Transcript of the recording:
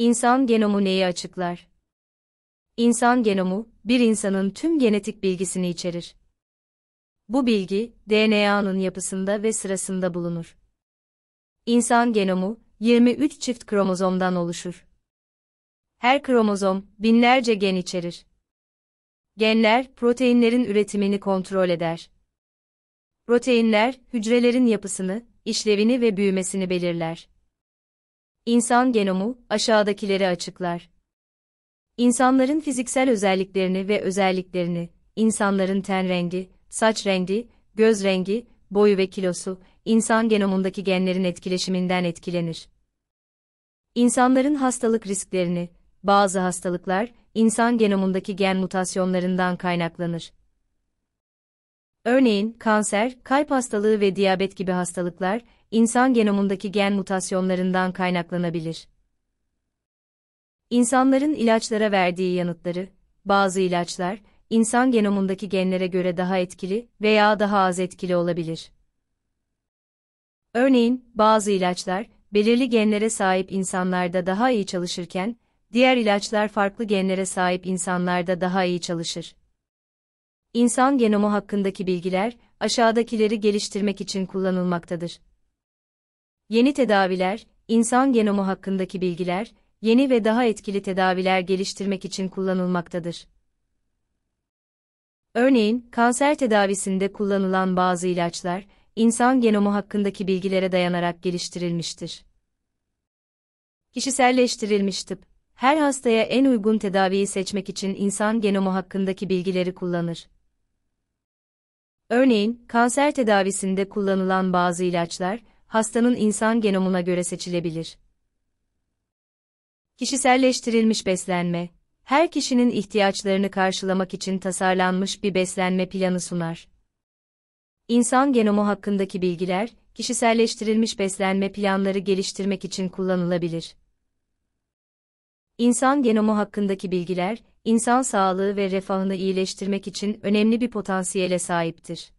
İnsan genomu neyi açıklar? İnsan genomu, bir insanın tüm genetik bilgisini içerir. Bu bilgi, DNA'nın yapısında ve sırasında bulunur. İnsan genomu, 23 çift kromozomdan oluşur. Her kromozom, binlerce gen içerir. Genler, proteinlerin üretimini kontrol eder. Proteinler, hücrelerin yapısını, işlevini ve büyümesini belirler. İnsan genomu aşağıdakileri açıklar. İnsanların fiziksel özelliklerini ve özelliklerini, insanların ten rengi, saç rengi, göz rengi, boyu ve kilosu, insan genomundaki genlerin etkileşiminden etkilenir. İnsanların hastalık risklerini, bazı hastalıklar, insan genomundaki gen mutasyonlarından kaynaklanır. Örneğin, kanser, kalp hastalığı ve diyabet gibi hastalıklar, insan genomundaki gen mutasyonlarından kaynaklanabilir. İnsanların ilaçlara verdiği yanıtları, bazı ilaçlar, insan genomundaki genlere göre daha etkili veya daha az etkili olabilir. Örneğin, bazı ilaçlar, belirli genlere sahip insanlarda daha iyi çalışırken, diğer ilaçlar farklı genlere sahip insanlarda daha iyi çalışır. İnsan genomu hakkındaki bilgiler, aşağıdakileri geliştirmek için kullanılmaktadır. Yeni tedaviler, insan genomu hakkındaki bilgiler, yeni ve daha etkili tedaviler geliştirmek için kullanılmaktadır. Örneğin, kanser tedavisinde kullanılan bazı ilaçlar, insan genomu hakkındaki bilgilere dayanarak geliştirilmiştir. Kişiselleştirilmiş tıp, her hastaya en uygun tedaviyi seçmek için insan genomu hakkındaki bilgileri kullanır. Örneğin, kanser tedavisinde kullanılan bazı ilaçlar, hastanın insan genomuna göre seçilebilir. Kişiselleştirilmiş beslenme, her kişinin ihtiyaçlarını karşılamak için tasarlanmış bir beslenme planı sunar. İnsan genomu hakkındaki bilgiler, kişiselleştirilmiş beslenme planları geliştirmek için kullanılabilir. İnsan genomu hakkındaki bilgiler, insan sağlığı ve refahını iyileştirmek için önemli bir potansiyele sahiptir.